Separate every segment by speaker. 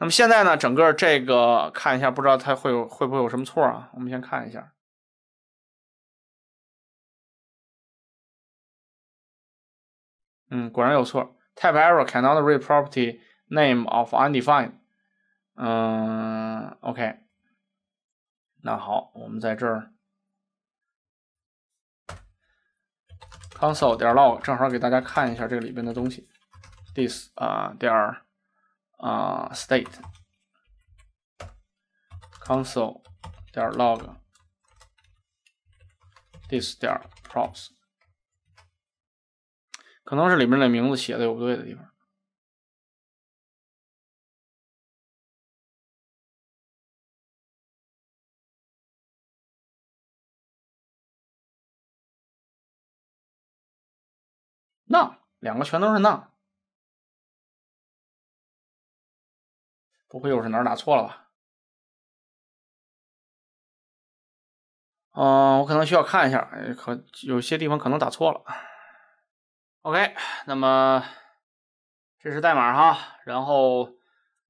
Speaker 1: 那么现在呢，整个这个看一下，不知道它会有会不会有什么错啊？我们先看一下。嗯，果然有错。Type error cannot read property name of undefined。嗯，OK。那好，我们在这儿 console .log 正好给大家看一下这里边的东西。this 啊点啊，state console 点 log this 点 props，
Speaker 2: 可能是里面的名字写的有不对的地方。那，两个全都是那。不会又是哪儿打错了吧？
Speaker 1: 嗯，我可能需要看一下，可有些地方可能打错了。OK，那么这是代码哈，然后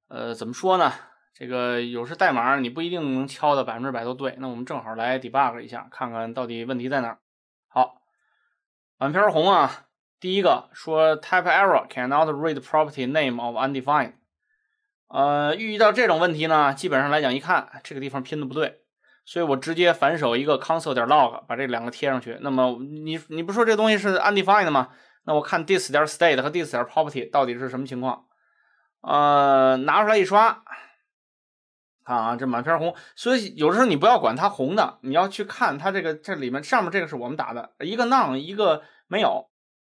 Speaker 1: 呃怎么说呢？这个有时代码你不一定能敲的百分之百都对。那我们正好来 debug 一下，看看到底问题在哪儿。好，满篇红啊，第一个说 Type Error cannot read property name of undefined。呃，遇到这种问题呢，基本上来讲，一看这个地方拼的不对，所以我直接反手一个 console .log 把这两个贴上去。那么你你不说这东西是 undefined 吗？那我看 this 点 .state 和 this 点 .property 到底是什么情况？呃，拿出来一刷，看啊，这满篇红。所以有的时候你不要管它红的，你要去看它这个这里面上面这个是我们打的一个 none，一个没有。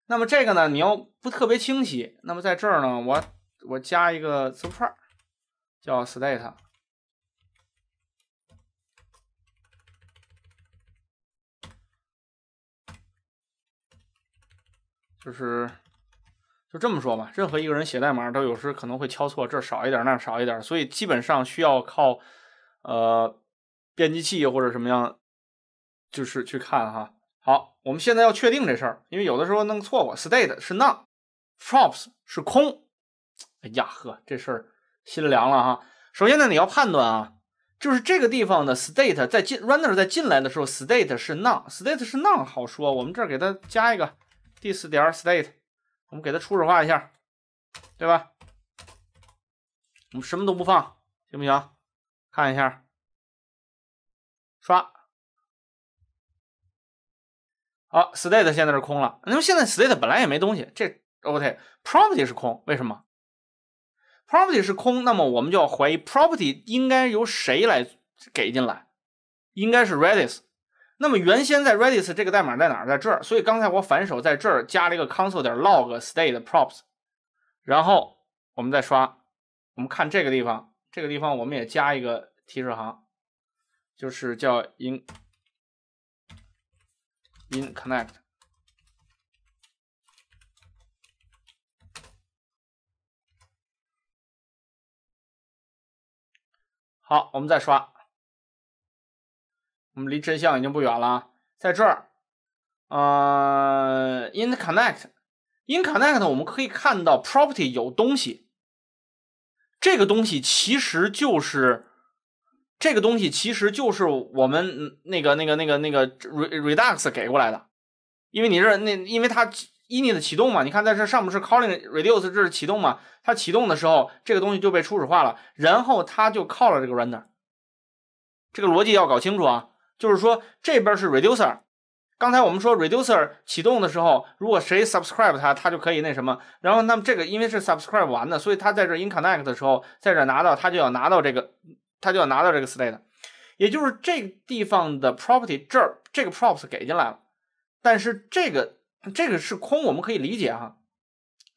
Speaker 1: 那么这个呢，你要不特别清晰，那么在这儿呢，我我加一个字符串。叫 state，就是就这么说吧，任何一个人写代码都有时可能会敲错，这少一点，那少一点，所以基本上需要靠呃编辑器或者什么样，就是去看哈。好，我们现在要确定这事儿，因为有的时候弄错过 state 是 none，props 是空。哎呀呵，这事儿。心凉了哈。首先呢，你要判断啊，就是这个地方的 state 在进 runner 在进来的时候，state 是 none。state 是 none 好说，我们这儿给它加一个第四点 state，我们给它初始化一下，对吧？我们什么都不放，行不行？看一下，刷，好，state 现在是空了。那么现在 state 本来也没东西，这 o k p r o m p t 是空，为什么？Property 是空，那么我们就要怀疑 Property 应该由谁来给进来，应该是 Redis。那么原先在 Redis 这个代码在哪儿？在这儿。所以刚才我反手在这儿加了一个 console 点 log state props，然后我们再刷，我们看这个地方，这个地方我们也加一个提示行，就是叫 in in connect。
Speaker 2: 好，我们再刷，我
Speaker 1: 们离真相已经不远了，在这儿，呃，in connect，in connect，我们可以看到 property 有东西，这个东西其实就是，这个东西其实就是我们那个那个那个那个 re redux 给过来的，因为你这那，因为它。ini 的启动嘛，你看在这上面是 calling reduce，这是启动嘛？它启动的时候，这个东西就被初始化了，然后它就靠了这个 r e n d e r 这个逻辑要搞清楚啊。就是说这边是 reducer，刚才我们说 reducer 启动的时候，如果谁 subscribe 它，它就可以那什么。然后那么这个因为是 subscribe 完的，所以它在这 in connect 的时候，在这拿到它就要拿到这个，它就要拿到这个 state 也就是这个地方的 property，这儿这个 props 给进来了，但是这个。这个是空，我们可以理解哈。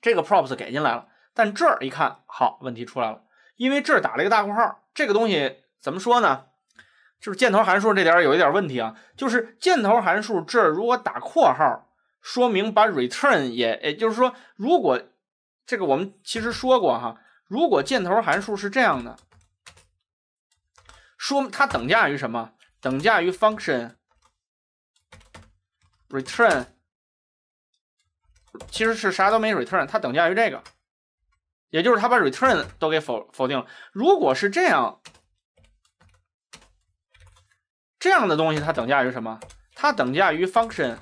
Speaker 1: 这个 props 给进来了，但这儿一看，好，问题出来了，因为这儿打了一个大括号，这个东西怎么说呢？就是箭头函数这点儿有一点问题啊，就是箭头函数这如果打括号，说明把 return 也，也就是说，如果这个我们其实说过哈，如果箭头函数是这样的，说它等价于什么？等价于 function return。其实是啥都没 return，它等价于这个，也就是它把 return 都给否否定了。如果是这样，这样的东西它等价于什么？它等价于 function，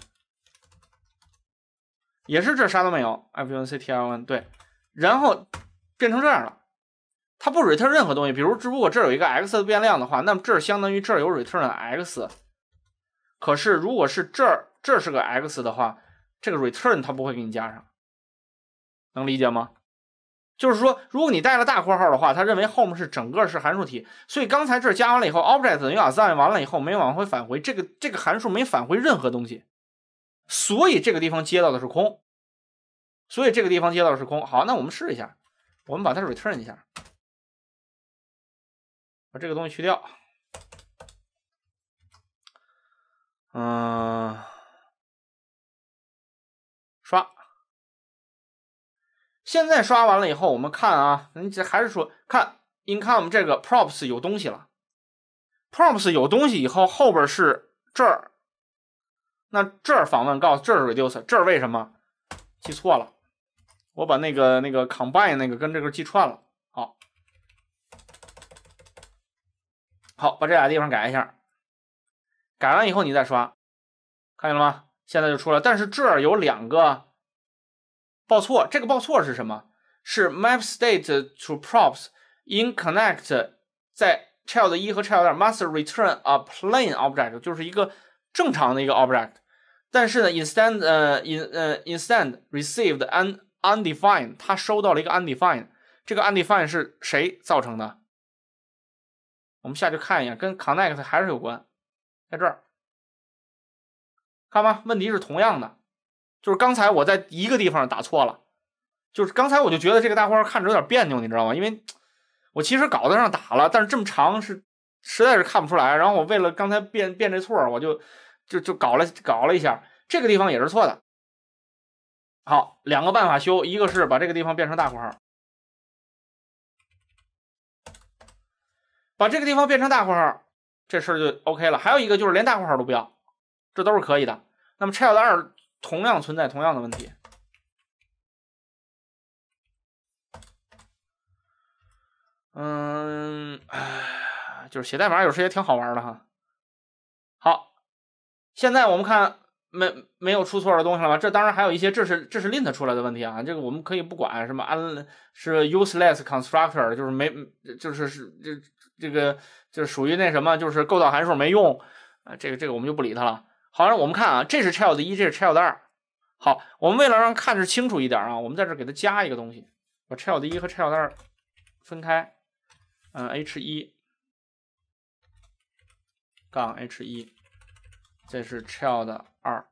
Speaker 1: 也是这啥都没有 f u n c t i o n 对，然后变成这样了，它不 return 任何东西。比如只不过这有一个 x 的变量的话，那么这儿相当于这儿有 return x。可是如果是这儿这是个 x 的话。这个 return 它不会给你加上，能理解吗？就是说，如果你带了大括号的话，它认为后面是整个是函数体，所以刚才这加完了以后，object 等于 assign 完了以后，没往回返回，这个这个函数没返回任何东西，所以这个地方接到的是空，所以这个地方接到的是空。好，那我们试一下，我们把它 return 一下，
Speaker 2: 把这个东西去掉，嗯。刷，
Speaker 1: 现在刷完了以后，我们看啊，你这还是说看，你看我们这个 props 有东西了，props 有东西以后，后边是这儿，那这儿访问告诉这是 reduce，这是为什么？记错了，我把那个那个 combine 那个跟这个记串了。好，好，把这俩地方改一下，改完以后你再刷，看见了吗？现在就出来，但是这儿有两个报错。这个报错是什么？是 map state to props in connect 在 child 一和 child 二 must return a plain object，就是一个正常的一个 object。但是呢，instead 呃 in 呃 instead received an undefined，它收到了一个 undefined。这个 undefined 是谁造成的？我们下去看一眼，跟 connect 还是有关，在这儿。看吧，问题是同样的，就是刚才我在一个地方打错了，就是刚才我就觉得这个大括号看着有点别扭，你知道吗？因为我其实稿子上打了，但是这么长是实在是看不出来。然后我为了刚才变变这错，我就就就搞了搞了一下，这个地方也是错的。好，两个办法修，一个是把这个地方变成大括号，把这个地方变成大括号，这事儿就 OK 了。还有一个就是连大括号都不要。这都是可以的。那么 child 二同样存在同样的问题。嗯，哎，就是写代码有时也挺好玩的哈。好，现在我们看没没有出错的东西了吗？这当然还有一些，这是这是 lint 出来的问题啊。这个我们可以不管，什么 un 是 useless constructor，就是没就是是这这个就是属于那什么，就是构造函数没用啊。这个这个我们就不理它了。好，我们看啊，这是 child 一，这是 child 二。好，我们为了让看着清楚一点啊，我们在这给它加一个东西，把 child 一和 child 二分开。嗯，h 一杠 h 一，
Speaker 2: 这是 child 二。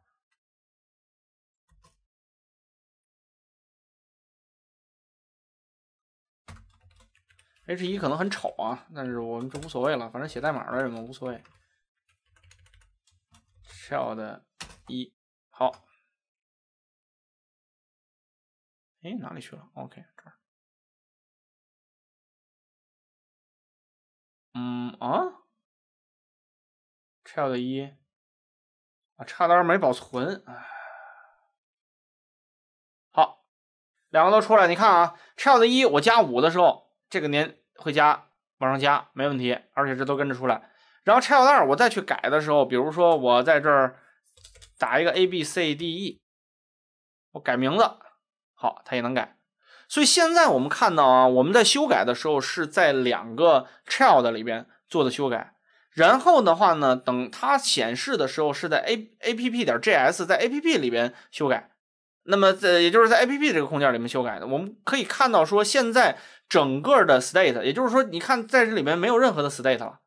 Speaker 1: h 一可能很丑啊，但是我们这无所谓了，反正写代码的人嘛，无所谓。child 一好，
Speaker 2: 哎哪里去了？OK 这儿，嗯啊，child 一啊差点没保存，
Speaker 1: 好，两个都出来，你看啊，child 一我加五的时候，这个年会加往上加没问题，而且这都跟着出来。然后 child 袋我再去改的时候，比如说我在这儿打一个 A B C D E，我改名字，好，它也能改。所以现在我们看到啊，我们在修改的时候是在两个 child 里边做的修改。然后的话呢，等它显示的时候是在 a a p p 点 j s 在 a p p 里边修改。那么在也就是在 a p p 这个空间里面修改的。我们可以看到说，现在整个的 state，也就是说，你看在这里面没有任何的 state 了。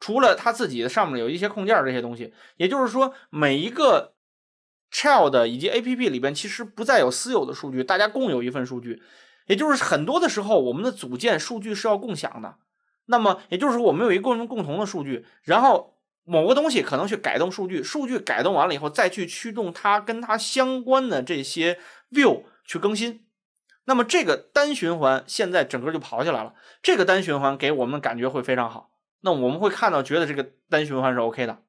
Speaker 1: 除了它自己的上面有一些控件这些东西，也就是说每一个 child 以及 app 里边其实不再有私有的数据，大家共有一份数据。也就是很多的时候，我们的组件数据是要共享的。那么，也就是说，我们有一共同共同的数据，然后某个东西可能去改动数据，数据改动完了以后再去驱动它跟它相关的这些 view 去更新。那么这个单循环现在整个就跑起来了，这个单循环给我们感觉会非常好。那我们会看到，觉得这个单循环是 OK 的。